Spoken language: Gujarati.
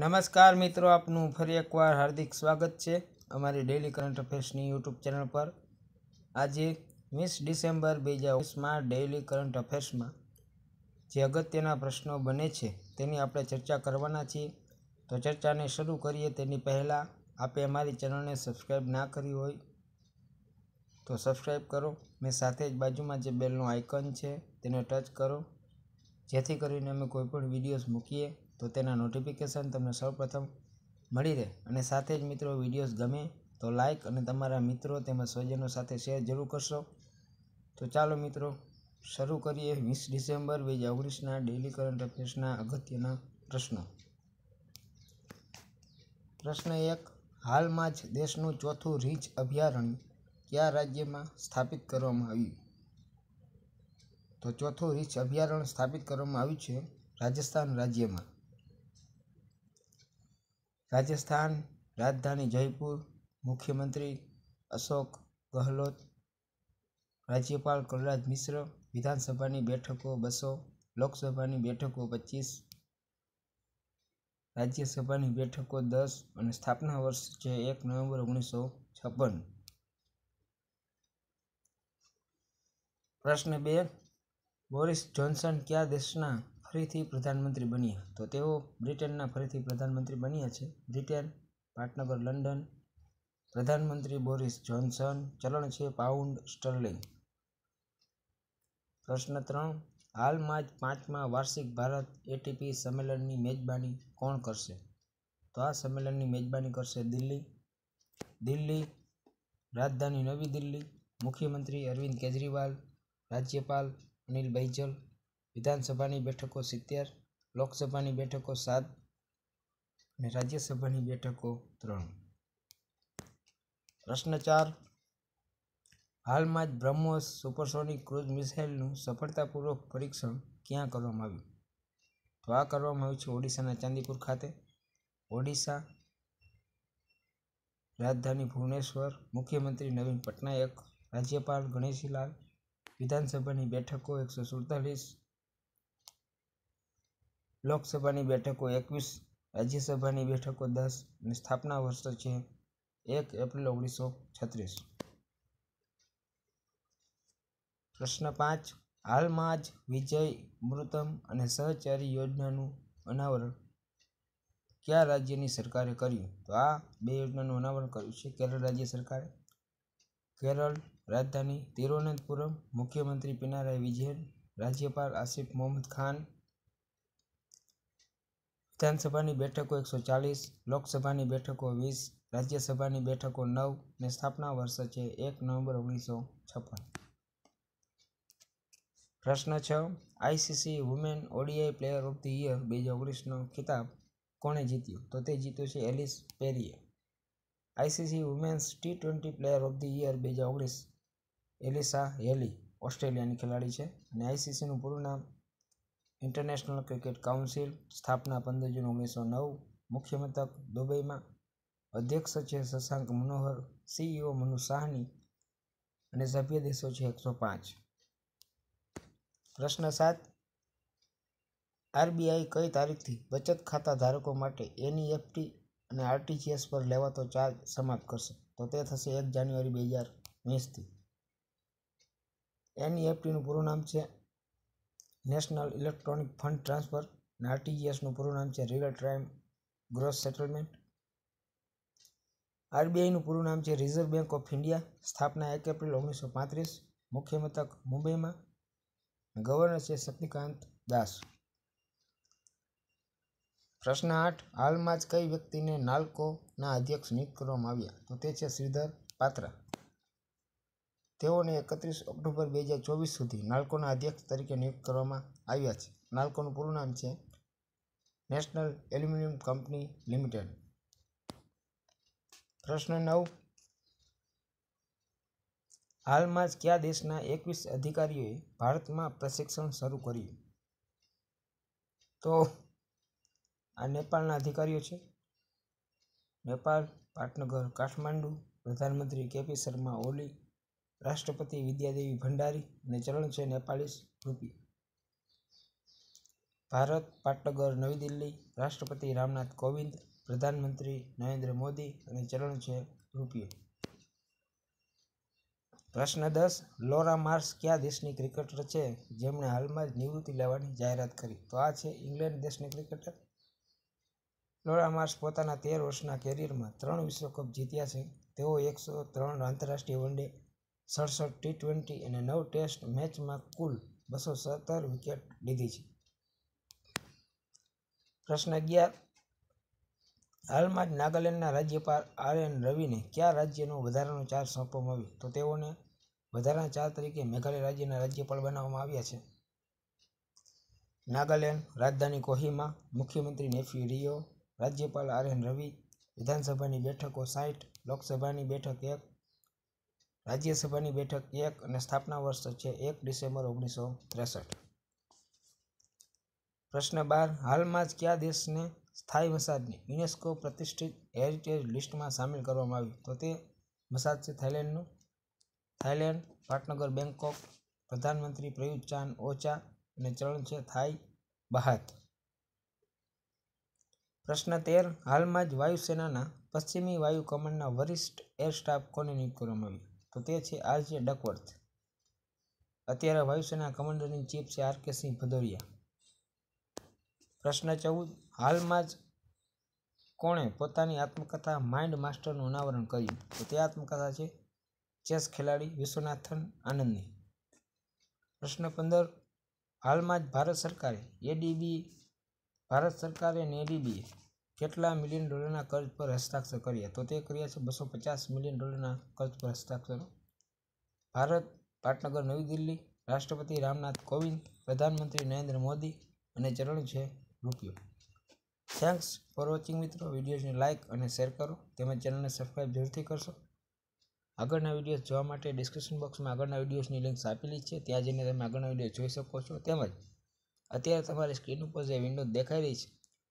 નમસ્કાર મિત્રો આપનું ફરી એકવાર હાર્દિક સ્વાગત છે અમારી ડેલી કરંટ અફેર્સની યુટ્યુબ ચેનલ પર આજે વીસ ડિસેમ્બર બે હજાર ઓગણીસમાં ડેઇલી કરંટ અફેર્સમાં જે અગત્યના પ્રશ્નો બને છે તેની આપણે ચર્ચા કરવાના છીએ તો ચર્ચાને શરૂ કરીએ તેની પહેલાં આપે અમારી ચેનલને સબસ્ક્રાઈબ ના કરી હોય તો સબસ્ક્રાઈબ કરો મેં સાથે જ બાજુમાં જે બેલનું આઇકન છે તેને ટચ કરો જેથી કરીને અમે કોઈપણ વિડીયોઝ મૂકીએ તો તેના નોટિફિકેશન તમને સૌપ્રથમ મળી રહે અને સાથે જ મિત્રો વિડીયોઝ ગમે તો લાઇક અને તમારા મિત્રો તેમજ સ્વજનો સાથે શેર જરૂર કરશો તો ચાલો મિત્રો શરૂ કરીએ વીસ ડિસેમ્બર બે હજાર ઓગણીસના ડેલી કરંટ અફેર્સના અગત્યના પ્રશ્નો પ્રશ્ન એક હાલમાં જ દેશનું ચોથું રીંછ અભયારણ્ય કયા રાજ્યમાં સ્થાપિત કરવામાં આવ્યું તો ચોથું રીચ અભયારણ્ય સ્થાપિત કરવામાં આવ્યું છે રાજસ્થાન રાજ્યમાં રાજસ્થાન રાજધાની જયપુર મુખ્યમંત્રી અશોક ગહલોત રાજ્યપાલ કલરાજ મિશ્ર વિધાનસભાની બેઠકો બસો લોકસભાની બેઠકો પચીસ રાજ્યસભાની બેઠકો દસ અને સ્થાપના વર્ષ છે એક નવેમ્બર ઓગણીસો છપ્પન પ્રશ્ન બે બોરિસ જોન્સન કયા દેશના ફરીથી પ્રધાનમંત્રી બન્યા તો તેઓ બ્રિટનના ફરીથી પ્રધાનમંત્રી બન્યા છે બ્રિટન પાટનગર લંડન પ્રધાનમંત્રી બોરિસ જોન્સન ચલણ છે પાઉન્ડ સ્ટર્લિંગ પ્રશ્ન ત્રણ હાલમાં જ પાંચમા વાર્ષિક ભારત એટીપી સંમેલનની મેજબાની કોણ કરશે તો આ સંમેલનની મેજબાની કરશે દિલ્હી દિલ્હી રાજધાની નવી દિલ્હી મુખ્યમંત્રી અરવિંદ કેજરીવાલ રાજ્યપાલ અનિલ બૈજલ વિધાનસભાની બેઠકો સિત્તેર લોકસભાની બેઠકો સાત અને રાજ્યસભાની બેઠકો ત્રણ પ્રશ્ન ચાર હાલમાં જ બ્રહ્મોસ સુપરસોનિક ક્રૂઝ મિસાઇલનું સફળતાપૂર્વક પરીક્ષણ ક્યાં કરવામાં આવ્યું તો આ કરવામાં આવ્યું છે ઓડિશાના ચાંદીપુર ખાતે ઓડિશા રાજધાની ભુવનેશ્વર મુખ્યમંત્રી નવીન પટનાયક રાજ્યપાલ ગણેશીલાલ વિધાનસભાની બેઠકો એકસો સુડતાલીસ લોકસભાની બેઠકો એકવીસ રાજ્યસભાની બેઠકો દસ અને સ્થાપના વર્ષ છે એક એપ્રિલ ઓગણીસો છત્રીસ પ્રશ્ન પાંચ હાલમાં જ વિજય મૃતમ અને સહચારી યોજનાનું અનાવરણ કયા રાજ્યની સરકારે કર્યું તો આ બે યોજનાનું અનાવરણ કર્યું છે કેરળ રાજ્ય સરકારે કેરળ રાજધાની તિરુવનંતપુરમ મુખ્યમંત્રી પિનારાય વિજયન રાજ્યપાલ આસિફ મોહમ્મદ ખાન વિધાનસભાની બેઠકો એકસો ચાલીસ લોકસભાની બેઠકો વીસ રાજ્યસભાની બેઠકો નવ ને સ્થાપના વર્ષ છે એક નવેમ્બર ઓગણીસો છપ્પન પ્રશ્ન છ ICC women ODI player of the year બે હજાર ઓગણીસનો ખિતાબ કોણે જીત્યો તો તે જીત્યો છે એલિસ પેરીએ ICC women's T twenty player of the year બે હજાર ઓગણીસ એલિસા હેલી ઓસ્ટ્રેલિયાની ખેલાડી છે અને આઈસીસીનું પૂરું નામ ઇન્ટરનેશનલ ક્રિકેટ કાઉન્સિલ સ્થાપના પંદર જૂન ઓગણીસો નવ મુખ્ય મથક દુબઈમાં અધ્યક્ષ છે શશાંક મનોહર સીઈઓ મનુ સાહની અને સભ્ય દેશો છે એકસો પાંચ પ્રશ્ન સાત આરબીઆઈ કઈ તારીખથી બચત ખાતા ધારકો માટે એનઈએફટી અને આરટીજીએસ પર લેવાતો ચાર્જ સમાપ્ત કરશે તો તે થશે એક જાન્યુઆરી બે હજાર વીસથી એનઈએફટીનું પૂરું નામ છે નેશનલ ઇલેક્ટ્રોનિક ફંડ ટ્રાન્સફર અને આરટીજીએસનું પૂરું નામ છે રિયલ ટાઈમ ગ્રોસ સેટલમેન્ટ આરબીઆઈનું પૂરું નામ છે રિઝર્વ બેંક ઓફ ઇન્ડિયા સ્થાપના એક એપ્રિલ ઓગણીસો પાંત્રીસ મુખ્ય મથક મુંબઈમાં ગવર્નર છે શક્તિકાંત દાસ પ્રશ્ન આઠ હાલમાં જ કઈ વ્યક્તિને નાલ્કોના અધ્યક્ષ નિયુક્ત કરવામાં આવ્યા તો તે છે શ્રીધર પાત્રા તેઓને એકત્રીસ ઓક્ટોબર બે હજાર ચોવીસ સુધી નાલ્કોના અધ્યક્ષ તરીકે નિયુક્ત કરવામાં આવ્યા છે નાલ્કોનું પૂરું નામ છે નેશનલ એલ્યુમિનિયમ કંપની લિમિટેડ પ્રશ્ન નવ હાલમાં જ કયા દેશના એકવીસ અધિકારીઓએ ભારતમાં પ્રશિક્ષણ શરૂ કર્યું તો આ નેપાળના અધિકારીઓ છે નેપાળ પાટનગર કાઠમાંડુ પ્રધાનમંત્રી કેપી શર્મા ઓલી રાષ્ટ્રપતિ વિદ્યાદેવી ભંડારી અને ચલણ છે નેપાળીસ રૂપી ભારત પાટનગર નવી દિલ્હી રાષ્ટ્રપતિ રામનાથ કોવિંદ પ્રધાનમંત્રી નરેન્દ્ર મોદી અને ચલણ છે રૂપિયો પ્રશ્ન દસ લોરા માર્સ કયા દેશની ક્રિકેટર છે જેમણે હાલમાં જ નિવૃત્તિ લેવાની જાહેરાત કરી તો આ છે ઇંગ્લેન્ડ દેશની ક્રિકેટર લોરા માર્સ પોતાના તેર વર્ષના કેરિયરમાં ત્રણ વિશ્વકપ જીત્યા છે તેઓ એકસો ત્રણ આંતરરાષ્ટ્રીય વનડે સડસઠ ટી ટ્વેન્ટી અને નવ ટેસ્ટ મેચમાં કુલ બસો સત્તર વિકેટ લીધી છે પ્રશ્ન અગિયાર હાલમાં જ નાગાલેન્ડના રાજ્યપાલ આર એન રવિને કયા રાજ્યનો વધારાનો ચાર્જ સોંપવામાં આવ્યો તો તેઓને વધારાના ચાર તરીકે મેઘાલય રાજ્યના રાજ્યપાલ બનાવવામાં આવ્યા છે નાગાલેન્ડ રાજધાની કોહિમા મુખ્યમંત્રી નેફ્યુ રિયો રાજ્યપાલ આર એન રવિ વિધાનસભાની બેઠકો સાઠ લોકસભાની બેઠક એક રાજ્યસભાની બેઠક એક અને સ્થાપના વર્ષ છે એક ડિસેમ્બર ઓગણીસો ત્રેસઠ પ્રશ્ન બાર હાલમાં જ કયા દેશને સ્થાયી વસાદને યુનેસ્કો પ્રતિષ્ઠિત હેરિટેજ લિસ્ટમાં સામેલ કરવામાં આવ્યું તો તે વસાદ છે થાઇલેન્ડનું થાઇલેન્ડ પાટનગર બેંકોક પ્રધાનમંત્રી પ્રયુત ચાન ઓચા અને ચરણ છે થાઈ બહાત પ્રશ્ન તેર હાલમાં જ વાયુસેનાના પશ્ચિમી વાયુ કમાન્ડના વરિષ્ઠ એર સ્ટાફ કોને નિયુક્ત કરવામાં આવ્યું તો તે છે આર્ય ડકવર્થ અત્યારે વાયુસેના કમાન્ડર ઇન ચીફ છે આર કે સિંહ ભદૌરિયા પ્રશ્ન ચૌદ હાલમાં જ કોણે પોતાની આત્મકથા માઇન્ડ માસ્ટરનું અનાવરણ કર્યું તો તે આત્મકથા છે ચેસ ખેલાડી વિશ્વનાથન આનંદની પ્રશ્ન પંદર હાલમાં જ ભારત સરકારે એડીબી ભારત સરકારે અને એડીબીએ કેટલા મિલિયન ડોલરના કર્જ પર હસ્તાક્ષર કર્યા તો તે કર્યા છે બસો પચાસ મિલિયન ડોલરના કર્જ પર હસ્તાક્ષરો ભારત પાટનગર નવી દિલ્હી રાષ્ટ્રપતિ રામનાથ કોવિંદ પ્રધાનમંત્રી નરેન્દ્ર મોદી અને ચરણ છે રૂપિયો થેન્ક્સ ફોર વોચિંગ મિત્રો વિડીયોઝને લાઇક અને શેર કરો તેમજ ચેનલને સબસ્ક્રાઈબ જરૂરથી કરશો આગળના વિડીયોઝ જોવા માટે ડિસ્ક્રિપ્શન બોક્સમાં આગળના વિડીયોઝની લિંક્સ આપેલી છે ત્યાં જઈને તમે આગળના વિડીયો જોઈ શકો છો તેમજ અત્યારે તમારી સ્ક્રીન ઉપર જે વિન્ડો દેખાઈ રહી છે